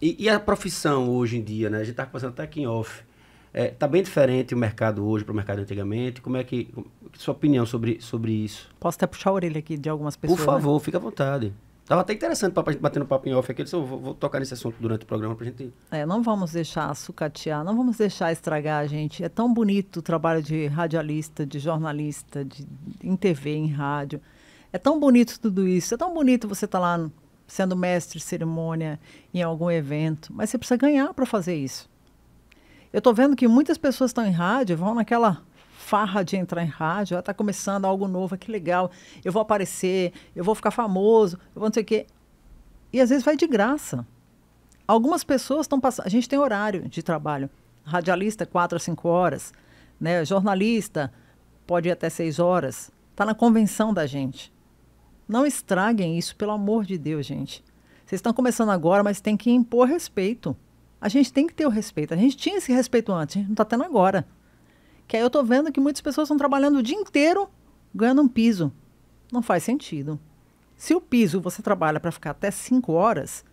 E, e, a profissão hoje em dia, né? A gente está passando até aqui em off. É, tá bem diferente o mercado hoje para o mercado antigamente. Como é que. Como, sua opinião sobre, sobre isso? Posso até puxar a orelha aqui de algumas pessoas. Por né? favor, né? fique à vontade. Tava até interessante para a gente bater no papo em off aqui. Eu vou, vou, tocar nesse assunto durante o programa para a gente. É, não vamos deixar sucatear, não vamos deixar estragar, a gente. É tão bonito o trabalho de radialista, de jornalista, de, em TV, em rádio. É tão bonito tudo isso. É tão bonito você estar tá lá sendo mestre de cerimônia em algum evento, mas você precisa ganhar para fazer isso. Eu estou vendo que muitas pessoas estão em rádio, vão naquela farra de entrar em rádio, está ah, começando algo novo, que legal, eu vou aparecer, eu vou ficar famoso, eu vou não sei o quê. E às vezes vai de graça. Algumas pessoas estão passando. A gente tem horário de trabalho. Radialista, quatro a cinco horas. Né? Jornalista, pode ir até seis horas. Está na convenção da gente. Não estraguem isso, pelo amor de Deus, gente. Vocês estão começando agora, mas tem que impor respeito. A gente tem que ter o respeito. A gente tinha esse respeito antes, a gente não está tendo agora. Que aí eu estou vendo que muitas pessoas estão trabalhando o dia inteiro ganhando um piso. Não faz sentido. Se o piso você trabalha para ficar até 5 horas,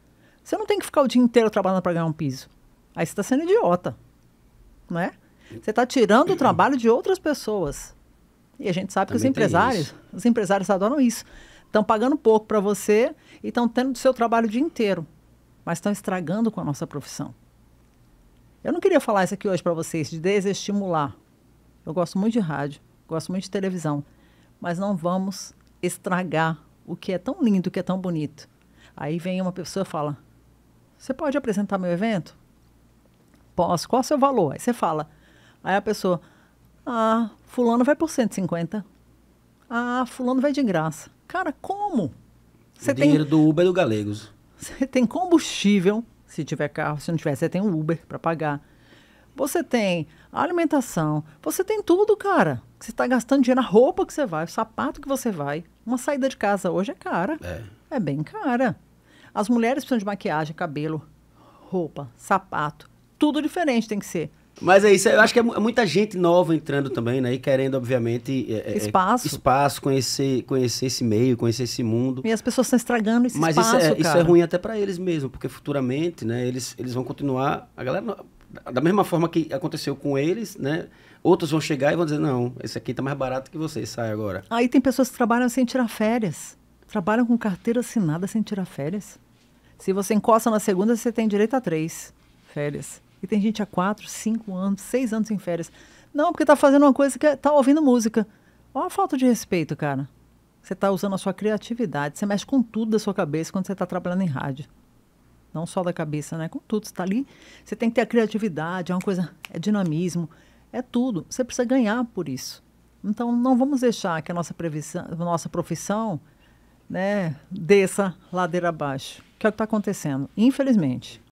você não tem que ficar o dia inteiro trabalhando para ganhar um piso. Aí você está sendo idiota. Não é? Você está tirando o trabalho de outras pessoas. E a gente sabe Também que os empresários, os empresários adoram isso. Estão pagando pouco para você e estão tendo do seu trabalho o dia inteiro, mas estão estragando com a nossa profissão. Eu não queria falar isso aqui hoje para vocês, de desestimular. Eu gosto muito de rádio, gosto muito de televisão, mas não vamos estragar o que é tão lindo, o que é tão bonito. Aí vem uma pessoa e fala: Você pode apresentar meu evento? Posso, qual é o seu valor? Aí você fala. Aí a pessoa: Ah, Fulano vai por 150. Ah, Fulano vai de graça. Cara, como? Você o tem... dinheiro do Uber é do Galegos. Você tem combustível, se tiver carro, se não tiver, você tem o um Uber para pagar. Você tem alimentação, você tem tudo, cara. Você está gastando dinheiro na roupa que você vai, o sapato que você vai. Uma saída de casa hoje é cara. É, é bem cara. As mulheres precisam de maquiagem, cabelo, roupa, sapato. Tudo diferente tem que ser. Mas é isso, eu acho que é, é muita gente nova entrando também, né? E querendo, obviamente, é, é, é espaço. É, espaço, conhecer, conhecer esse meio, conhecer esse mundo. E as pessoas estão estragando esse Mas espaço. Mas isso, é, isso, é ruim até para eles mesmo, porque futuramente, né, eles, eles vão continuar. A galera, da mesma forma que aconteceu com eles, né? Outros vão chegar e vão dizer: não, esse aqui tá mais barato que você, sai agora. Aí tem pessoas que trabalham sem tirar férias. Trabalham com carteira assinada sem tirar férias. Se você encosta na segunda, você tem direito a três férias. E tem gente há quatro, cinco anos, seis anos em férias. Não, porque está fazendo uma coisa que está é, ouvindo música. Olha a falta de respeito, cara. Você está usando a sua criatividade, você mexe com tudo da sua cabeça quando você está trabalhando em rádio. Não só da cabeça, né? Com tudo. Você está ali, você tem que ter a criatividade, é uma coisa, é dinamismo, é tudo. Você precisa ganhar por isso. Então, não vamos deixar que a nossa, previsão, nossa profissão né, desça ladeira abaixo. Que é o que está acontecendo, infelizmente.